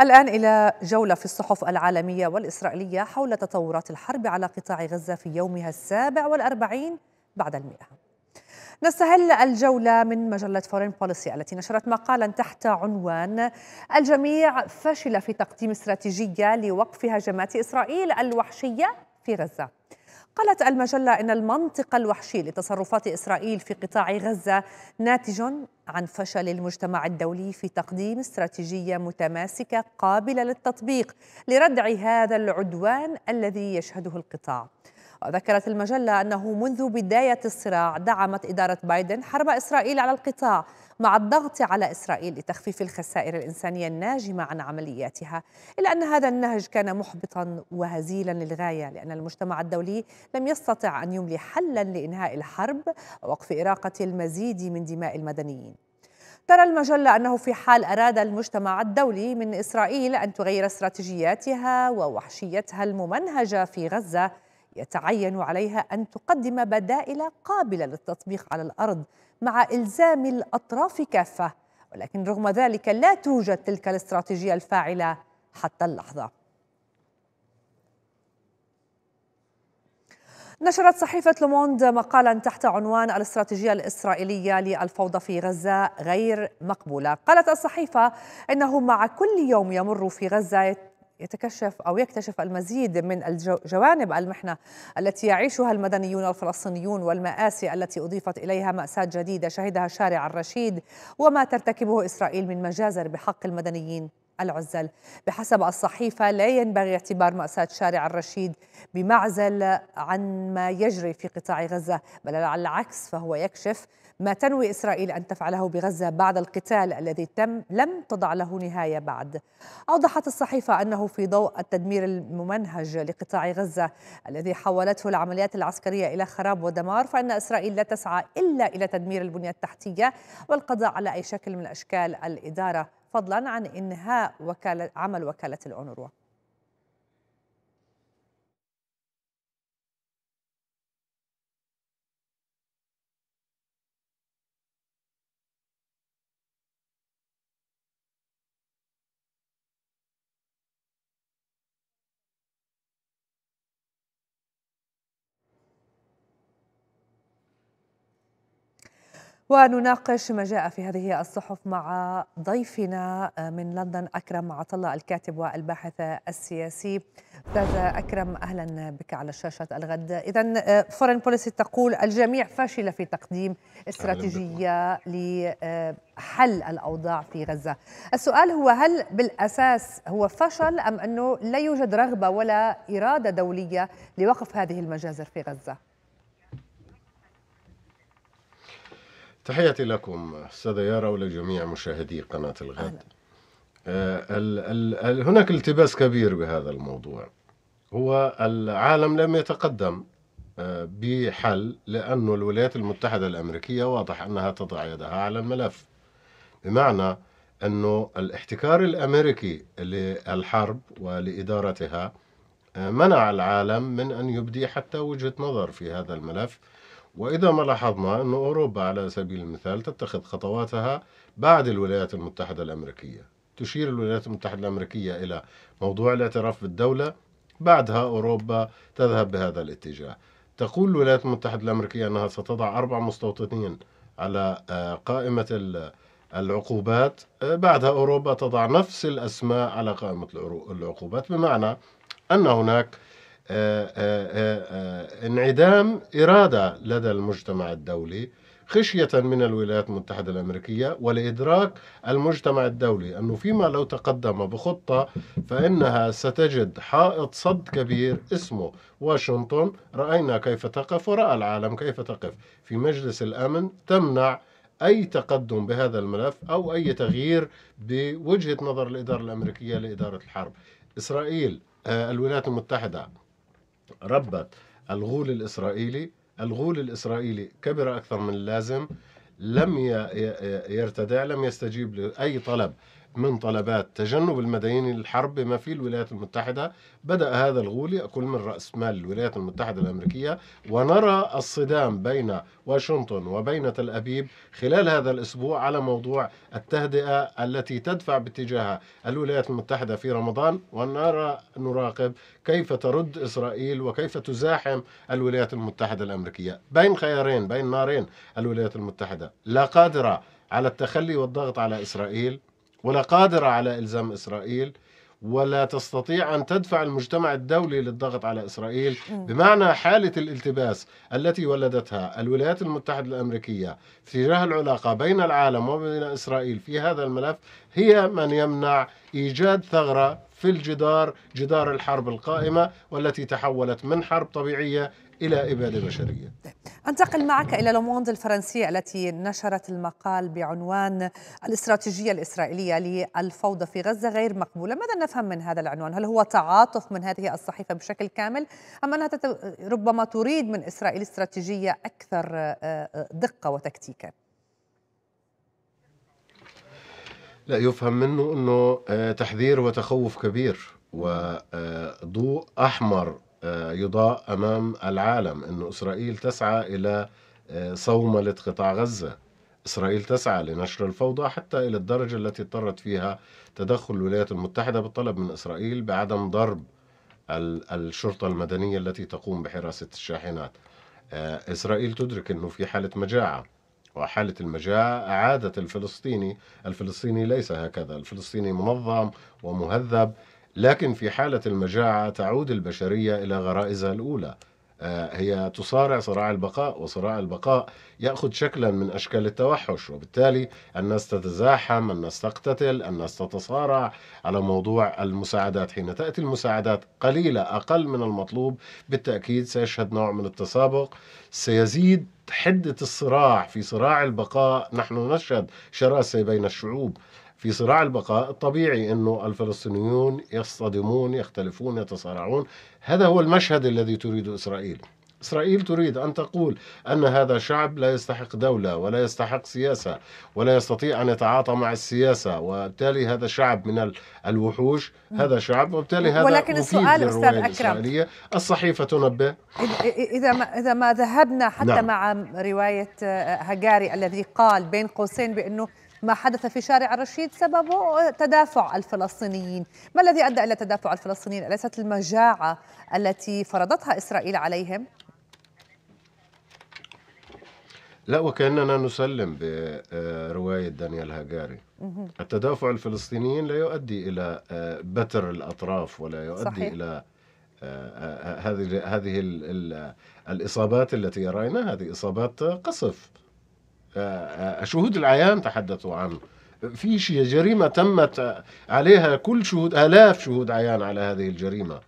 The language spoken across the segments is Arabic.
الآن إلى جولة في الصحف العالمية والإسرائيلية حول تطورات الحرب على قطاع غزة في يومها السابع والأربعين بعد المئة نستهل الجولة من مجلة فورين بوليسي التي نشرت مقالا تحت عنوان الجميع فشل في تقديم استراتيجية لوقف هجمات إسرائيل الوحشية في غزة قالت المجلة إن المنطق الوحشي لتصرفات إسرائيل في قطاع غزة ناتج عن فشل المجتمع الدولي في تقديم استراتيجية متماسكة قابلة للتطبيق لردع هذا العدوان الذي يشهده القطاع وذكرت المجلة أنه منذ بداية الصراع دعمت إدارة بايدن حرب إسرائيل على القطاع مع الضغط على إسرائيل لتخفيف الخسائر الإنسانية الناجمة عن عملياتها إلا أن هذا النهج كان محبطا وهزيلا للغاية لأن المجتمع الدولي لم يستطع أن يملي حلا لإنهاء الحرب ووقف إراقة المزيد من دماء المدنيين ترى المجلة أنه في حال أراد المجتمع الدولي من إسرائيل أن تغير استراتيجياتها ووحشيتها الممنهجة في غزة يتعين عليها أن تقدم بدائل قابلة للتطبيق على الأرض مع إلزام الأطراف كافة ولكن رغم ذلك لا توجد تلك الاستراتيجية الفاعلة حتى اللحظة نشرت صحيفة لوموند مقالا تحت عنوان الاستراتيجية الإسرائيلية للفوضى في غزة غير مقبولة قالت الصحيفة إنه مع كل يوم يمر في غزة يتكشف أو يكتشف المزيد من الجوانب المحنة التي يعيشها المدنيون الفلسطينيون والمآسي التي أضيفت إليها مأساة جديدة شهدها شارع الرشيد وما ترتكبه إسرائيل من مجازر بحق المدنيين العزل بحسب الصحيفة لا ينبغي اعتبار مأساة شارع الرشيد بمعزل عن ما يجري في قطاع غزة بل على العكس فهو يكشف ما تنوي إسرائيل أن تفعله بغزة بعد القتال الذي تم لم تضع له نهاية بعد أوضحت الصحيفة أنه في ضوء التدمير الممنهج لقطاع غزة الذي حولته العمليات العسكرية إلى خراب ودمار فإن إسرائيل لا تسعى إلا إلى تدمير البنية التحتية والقضاء على أي شكل من أشكال الإدارة فضلا عن إنهاء وكالة عمل وكالة الأونروا ونناقش ما جاء في هذه الصحف مع ضيفنا من لندن أكرم عطلة الكاتب والباحث السياسي أستاذ أكرم أهلا بك على شاشة الغد إذا فورن آه، بوليسي تقول الجميع فشل في تقديم استراتيجية لحل آه، الأوضاع في غزة السؤال هو هل بالأساس هو فشل أم أنه لا يوجد رغبة ولا إرادة دولية لوقف هذه المجازر في غزة؟ تحياتي لكم استاذة يارا ولجميع مشاهدي قناة الغد آه ال ال هناك التباس كبير بهذا الموضوع هو العالم لم يتقدم آه بحل لأن الولايات المتحدة الأمريكية واضح أنها تضع يدها على الملف بمعنى أنه الاحتكار الأمريكي للحرب ولإدارتها آه، منع العالم من أن يبدي حتى وجهة نظر في هذا الملف وإذا ما لاحظنا أن أوروبا على سبيل المثال تتخذ خطواتها بعد الولايات المتحدة الأمريكية تشير الولايات المتحدة الأمريكية إلى موضوع الاعتراف بالدولة بعدها أوروبا تذهب بهذا الاتجاه تقول الولايات المتحدة الأمريكية أنها ستضع أربع مستوطنين على آه، قائمة العقوبات آه، بعدها أوروبا تضع نفس الأسماء على قائمة العقوبات بمعنى أن هناك آه، آه، آه، انعدام إرادة لدى المجتمع الدولي خشية من الولايات المتحدة الأمريكية ولإدراك المجتمع الدولي أنه فيما لو تقدم بخطة فإنها ستجد حائط صد كبير اسمه واشنطن رأينا كيف تقف ورأى العالم كيف تقف في مجلس الأمن تمنع أي تقدم بهذا الملف أو أي تغيير بوجهة نظر الإدارة الأمريكية لإدارة الحرب إسرائيل الولايات المتحدة ربت الغول الإسرائيلي الغول الإسرائيلي كبر أكثر من اللازم لم يرتدع لم يستجيب لأي طلب من طلبات تجنب المدنيين للحرب بما في الولايات المتحدة بدأ هذا الغول يأكل من رأس مال الولايات المتحدة الأمريكية ونرى الصدام بين واشنطن وبين تل أبيب خلال هذا الأسبوع على موضوع التهدئة التي تدفع باتجاهها الولايات المتحدة في رمضان ونرى نراقب كيف ترد إسرائيل وكيف تزاحم الولايات المتحدة الأمريكية بين خيارين بين نارين الولايات المتحدة لا قادرة على التخلي والضغط على إسرائيل ولا قادرة على إلزام إسرائيل ولا تستطيع أن تدفع المجتمع الدولي للضغط على إسرائيل بمعنى حالة الالتباس التي ولدتها الولايات المتحدة الأمريكية تجاه العلاقة بين العالم وبين إسرائيل في هذا الملف هي من يمنع إيجاد ثغرة في الجدار جدار الحرب القائمة والتي تحولت من حرب طبيعية إلى إبادة بشرية أنتقل معك إلى لوموند الفرنسية التي نشرت المقال بعنوان الاستراتيجية الإسرائيلية للفوضى في غزة غير مقبولة ماذا نفهم من هذا العنوان؟ هل هو تعاطف من هذه الصحيفة بشكل كامل أم أنها ربما تريد من إسرائيل استراتيجية أكثر آه، آه، دقة وتكتيكا؟ لا يفهم منه أنه آه، تحذير وتخوف كبير وضوء أحمر يضاء امام العالم انه اسرائيل تسعى الى آه، صومله قطاع غزه اسرائيل تسعى لنشر الفوضى حتى الى الدرجه التي اضطرت فيها تدخل الولايات المتحده بالطلب من اسرائيل بعدم ضرب الشرطه المدنيه التي تقوم بحراسه الشاحنات. آه، اسرائيل تدرك انه في حاله مجاعه وحالة المجاعة أعادت الفلسطيني الفلسطيني ليس هكذا الفلسطيني منظم ومهذب لكن في حالة المجاعة تعود البشرية إلى غرائزها الأولى آه، هي تصارع صراع البقاء وصراع البقاء ياخذ شكلا من اشكال التوحش وبالتالي الناس تتزاحم الناس تقتتل الناس تتصارع على موضوع المساعدات حين تاتي المساعدات قليله اقل من المطلوب بالتاكيد سيشهد نوع من التسابق سيزيد حده الصراع في صراع البقاء نحن نشهد شراسه بين الشعوب في صراع البقاء الطبيعي أنه الفلسطينيون يصطدمون يختلفون يتصارعون هذا هو المشهد الذي تريده إسرائيل إسرائيل تريد أن تقول أن هذا شعب لا يستحق دولة ولا يستحق سياسة ولا يستطيع أن يتعاطى مع السياسة وبالتالي هذا شعب من الوحوش هذا شعب وبالتالي هذا ولكن السؤال أستاذ أكرم الصحيفة تنبه إذا ما إذا ما ذهبنا حتى نعم. مع رواية هجاري آه، الذي قال بين قوسين بأنه ما حدث في شارع الرشيد سببه تدافع الفلسطينيين ما الذي أدى إلى تدافع الفلسطينيين أليست المجاعة التي فرضتها إسرائيل عليهم؟ لا وكأننا نسلم برواية دانيال هاجاري التدافع الفلسطينيين لا يؤدي إلى آه، بتر الأطراف ولا يؤدي صحيح. إلى آه، آه، هذه هذه الإصابات التي رأيناها هذه إصابات قصف آه، آه، شهود العيان تحدثوا عنه في جريمة تمت عليها كل شهود آلاف شهود عيان على هذه الجريمة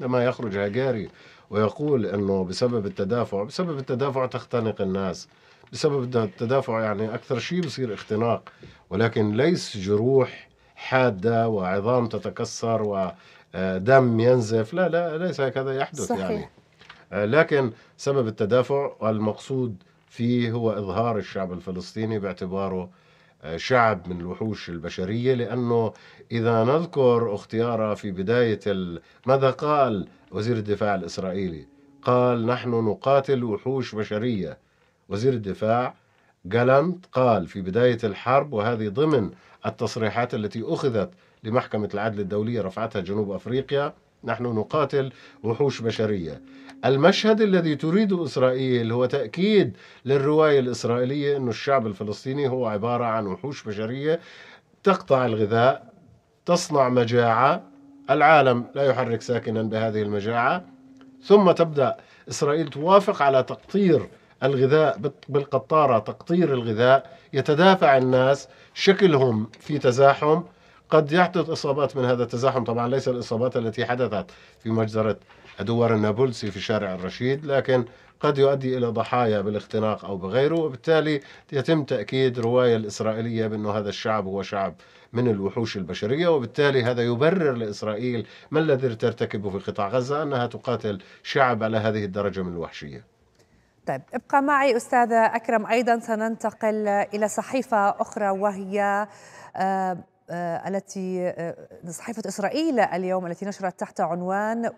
لما يخرج هجاري ويقول أنه بسبب التدافع بسبب التدافع تختنق الناس بسبب التدافع يعني أكثر شيء بصير اختناق ولكن ليس جروح حادة وعظام تتكسر ودم ينزف لا لا ليس هكذا يحدث صحيح. يعني آه، لكن سبب التدافع والمقصود فيه هو إظهار الشعب الفلسطيني باعتباره آه، شعب من الوحوش البشرية لأنه إذا نذكر اختياره في بداية ماذا قال وزير الدفاع الإسرائيلي قال نحن نقاتل وحوش بشرية وزير الدفاع جالانت قال في بداية الحرب وهذه ضمن التصريحات التي أخذت لمحكمة العدل الدولية رفعتها جنوب أفريقيا نحن نقاتل وحوش بشريه المشهد الذي تريده اسرائيل هو تاكيد للروايه الاسرائيليه انه الشعب الفلسطيني هو عباره عن وحوش بشريه تقطع الغذاء تصنع مجاعه العالم لا يحرك ساكنا بهذه المجاعه ثم تبدا اسرائيل توافق على تقطير الغذاء بالقطاره تقطير الغذاء يتدافع الناس شكلهم في تزاحم قد يحدث اصابات من هذا التزاحم طبعا ليس الاصابات التي حدثت في مجزره أدوار النابلسي في شارع الرشيد لكن قد يؤدي الى ضحايا بالاختناق او بغيره وبالتالي يتم تاكيد الروايه الاسرائيليه بانه هذا الشعب هو شعب من الوحوش البشريه وبالتالي هذا يبرر لاسرائيل ما الذي ترتكبه في قطاع غزه انها تقاتل شعب على هذه الدرجه من الوحشيه. طيب ابقى معي استاذ اكرم ايضا سننتقل الى صحيفه اخرى وهي آه، آه، التي آه، صحيفة إسرائيل اليوم التي نشرت تحت عنوان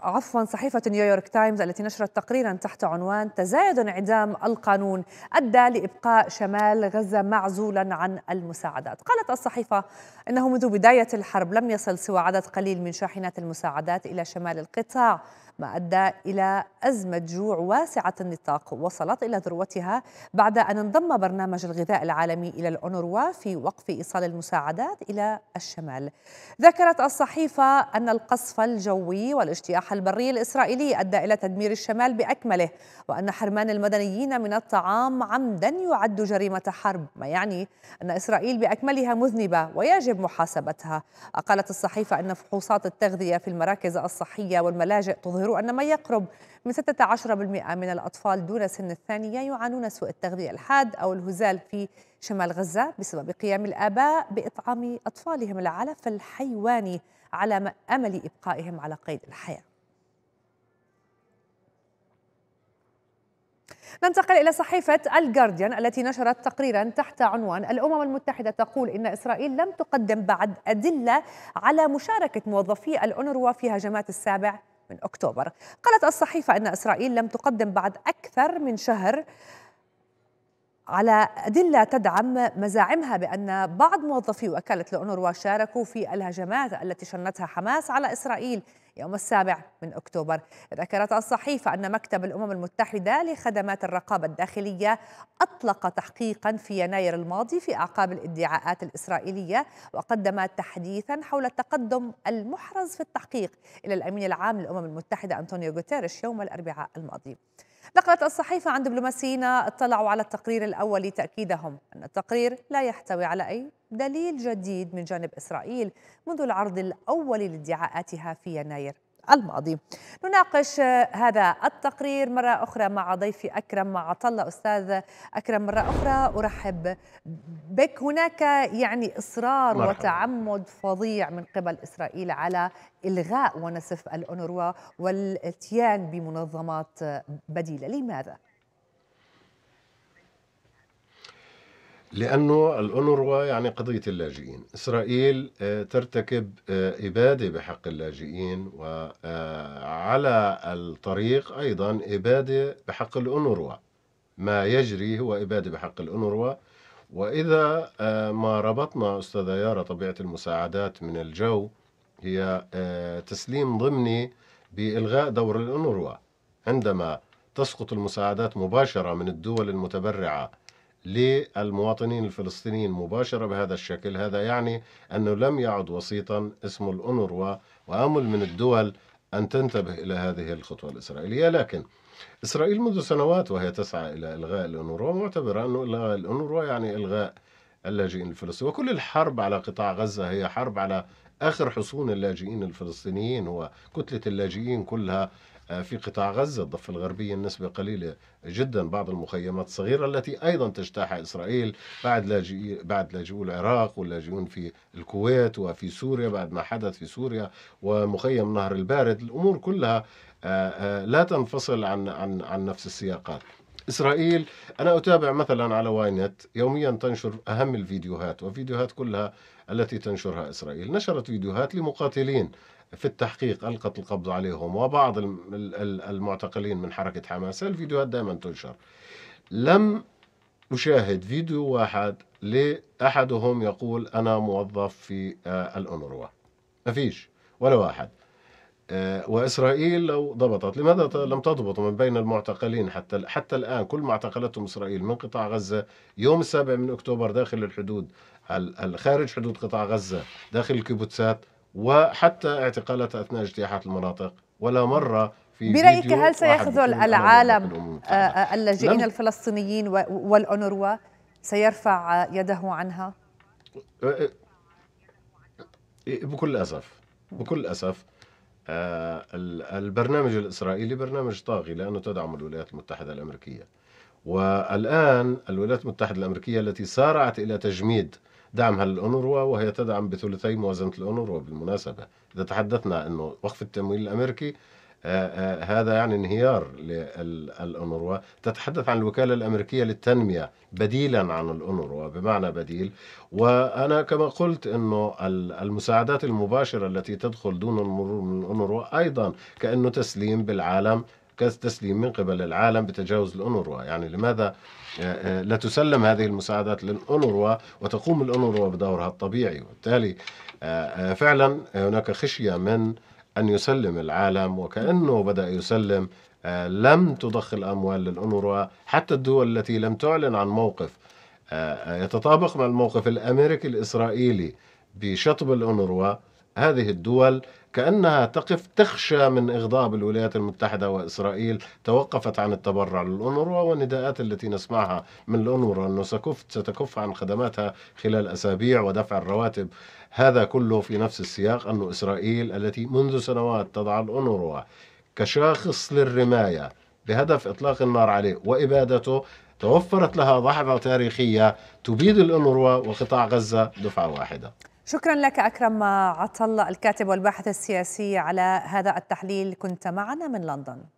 عفوا صحيفة نيويورك تايمز التي نشرت تقريرا تحت عنوان تزايد انعدام القانون أدى لإبقاء شمال غزة معزولا عن المساعدات قالت الصحيفة أنه منذ بداية الحرب لم يصل سوى عدد قليل من شاحنات المساعدات إلى شمال القطاع ما أدى إلى أزمة جوع واسعة النطاق وصلت إلى ذروتها بعد أن انضم برنامج الغذاء العالمي إلى الأونروا في وقف إيصال المساعدات إلى الشمال ذكرت الصحيفة أن القصف الجوي والاجتياح البري الإسرائيلي أدى إلى تدمير الشمال بأكمله وأن حرمان المدنيين من الطعام عمدا يعد جريمة حرب ما يعني أن إسرائيل بأكملها مذنبة ويجب محاسبتها أقالت الصحيفة أن فحوصات التغذية في المراكز الصحية والملاجئ تظهر يظهر أن ما يقرب من 16% من الأطفال دون سن الثانية يعانون سوء التغذية الحاد أو الهزال في شمال غزة بسبب قيام الآباء بإطعام أطفالهم العلف الحيواني على أمل إبقائهم على قيد الحياة ننتقل إلى صحيفة الجارديان التي نشرت تقريرا تحت عنوان الأمم المتحدة تقول إن إسرائيل لم تقدم بعد أدلة على مشاركة موظفي الأونروا في هجمات السابع من أكتوبر قالت الصحيفة أن إسرائيل لم تقدم بعد أكثر من شهر على أدلة تدعم مزاعمها بأن بعض موظفي وكالة الأونروا شاركوا في الهجمات التي شنتها حماس على إسرائيل يوم السابع من أكتوبر ذكرت الصحيفة أن مكتب الأمم المتحدة لخدمات الرقابة الداخلية أطلق تحقيقا في يناير الماضي في أعقاب الادعاءات الإسرائيلية وقدم تحديثا حول التقدم المحرز في التحقيق إلى الأمين العام للأمم المتحدة أنطونيو غوتيريش يوم الأربعاء الماضي نقلت الصحيفة عن دبلوماسيين اطلعوا على التقرير الأول لتأكيدهم أن التقرير لا يحتوي على أي دليل جديد من جانب إسرائيل منذ العرض الأول لادعاءاتها في يناير الماضي نناقش هذا التقرير مرة أخرى مع ضيفي أكرم مع طلة أستاذ أكرم مرة أخرى أرحب بك هناك يعني إصرار مرحبا. وتعمد فظيع من قبل إسرائيل على إلغاء ونسف الأونروا والاتيان بمنظمات بديلة لماذا؟ لأنه الانروا يعني قضية اللاجئين إسرائيل آه، ترتكب آه، إبادة بحق اللاجئين وعلى آه، الطريق أيضا إبادة بحق الانروا ما يجري هو إبادة بحق الانروا وإذا ما ربطنا أستاذة يارا طبيعة المساعدات من الجو هي تسليم ضمني بإلغاء دور الانروا عندما تسقط المساعدات مباشرة من الدول المتبرعة للمواطنين الفلسطينيين مباشرة بهذا الشكل هذا يعني أنه لم يعد وسيطا اسمه الأنروا وأمل من الدول أن تنتبه إلى هذه الخطوة الإسرائيلية لكن إسرائيل منذ سنوات وهي تسعى إلى إلغاء الأنروا معتبرة أنه إلغاء الأنروا يعني إلغاء اللاجئين الفلسطينيين وكل الحرب على قطاع غزة هي حرب على آخر حصون اللاجئين الفلسطينيين وكتلة اللاجئين كلها آه، في قطاع غزة الضفة الغربية النسبة قليلة جدا بعض المخيمات الصغيرة التي أيضا تجتاحها إسرائيل بعد لاجئي بعد لاجئو العراق واللاجئون في الكويت وفي سوريا بعد ما حدث في سوريا ومخيم نهر البارد الأمور كلها آه، آه، لا تنفصل عن عن عن نفس السياقات إسرائيل أنا أتابع مثلا على واي نت يوميا تنشر أهم الفيديوهات وفيديوهات كلها التي تنشرها إسرائيل نشرت فيديوهات لمقاتلين في التحقيق ألقت القبض عليهم وبعض المعتقلين من حركة حماس الفيديوهات دائما تنشر لم أشاهد فيديو واحد لأحدهم يقول أنا موظف في آه، الانروا ما فيش ولا واحد آه، واسرائيل لو ضبطت، لماذا لم تضبط من بين المعتقلين حتى حتى الان كل ما اعتقلتهم اسرائيل من قطاع غزه يوم السابع من اكتوبر داخل الحدود خارج حدود قطاع غزه داخل الكيبوتسات وحتى اعتقالاتها اثناء اجتياحات المناطق ولا مره في برايك هل سيخذل العالم آه، آه، اللاجئين الفلسطينيين والانروا سيرفع يده عنها؟ بكل اسف بكل اسف آه، البرنامج الإسرائيلي برنامج طاغي لأنه تدعم الولايات المتحدة الأمريكية والآن الولايات المتحدة الأمريكية التي سارعت إلى تجميد دعمها للأونروا وهي تدعم بثلثي موازنة الأونروا بالمناسبة إذا تحدثنا أنه وقف التمويل الأمريكي آه، آه، هذا يعني انهيار للأونروا تتحدث عن الوكالة الأمريكية للتنمية بديلا عن الأونروا بمعنى بديل وأنا كما قلت أنه المساعدات المباشرة التي تدخل دون المرور من الأونروا أيضا كأنه تسليم بالعالم كتسليم من قبل العالم بتجاوز الأونروا يعني لماذا آه، لا تسلم هذه المساعدات للأونروا وتقوم الأونروا بدورها الطبيعي وبالتالي فعلا هناك خشية من أن يسلم العالم وكأنه بدأ يسلم آه، لم تضخ الأموال للأونروا حتى الدول التي لم تعلن عن موقف آه، آه، يتطابق مع الموقف الأمريكي الإسرائيلي بشطب الأونروا هذه الدول كأنها تقف تخشى من إغضاب الولايات المتحدة وإسرائيل توقفت عن التبرع للانوروا والنداءات التي نسمعها من الانوروا أنه سكف ستكف عن خدماتها خلال أسابيع ودفع الرواتب هذا كله في نفس السياق أن إسرائيل التي منذ سنوات تضع الانوروا كشاخص للرماية بهدف إطلاق النار عليه وإبادته توفرت لها ضحضة تاريخية تبيد الانوروا وقطاع غزة دفعة واحدة شكرا لك أكرم عطل الكاتب والباحث السياسي على هذا التحليل كنت معنا من لندن